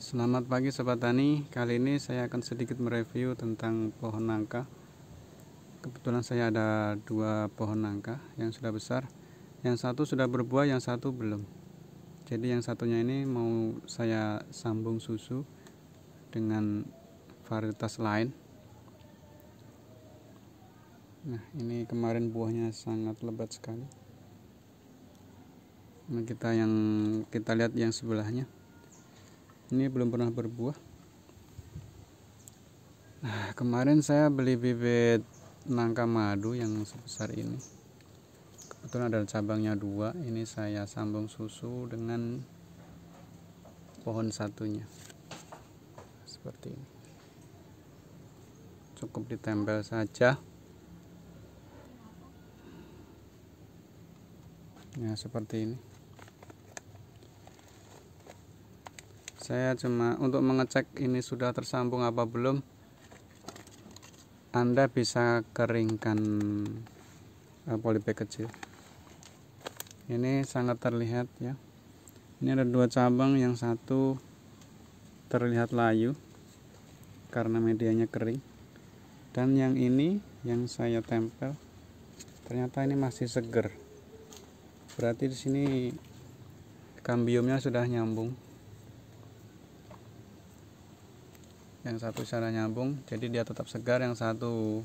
Selamat pagi Sobat Tani, kali ini saya akan sedikit mereview tentang pohon nangka Kebetulan saya ada dua pohon nangka yang sudah besar Yang satu sudah berbuah, yang satu belum Jadi yang satunya ini mau saya sambung susu dengan varietas lain Nah ini kemarin buahnya sangat lebat sekali Nah kita yang kita lihat yang sebelahnya ini belum pernah berbuah nah kemarin saya beli bibit nangka madu yang sebesar ini kebetulan ada cabangnya dua ini saya sambung susu dengan pohon satunya seperti ini cukup ditempel saja ya seperti ini saya cuma untuk mengecek ini sudah tersambung apa belum anda bisa keringkan eh, polybag kecil ini sangat terlihat ya ini ada dua cabang yang satu terlihat layu karena medianya kering dan yang ini yang saya tempel ternyata ini masih seger berarti di sini kambiumnya sudah nyambung yang satu secara nyambung jadi dia tetap segar yang satu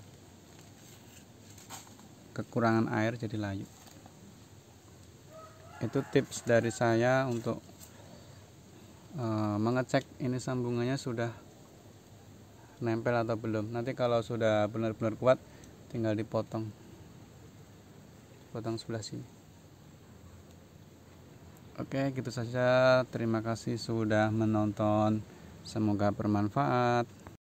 kekurangan air jadi layu itu tips dari saya untuk e, mengecek ini sambungannya sudah nempel atau belum nanti kalau sudah benar-benar kuat tinggal dipotong potong sebelah sini oke gitu saja terima kasih sudah menonton Semoga bermanfaat.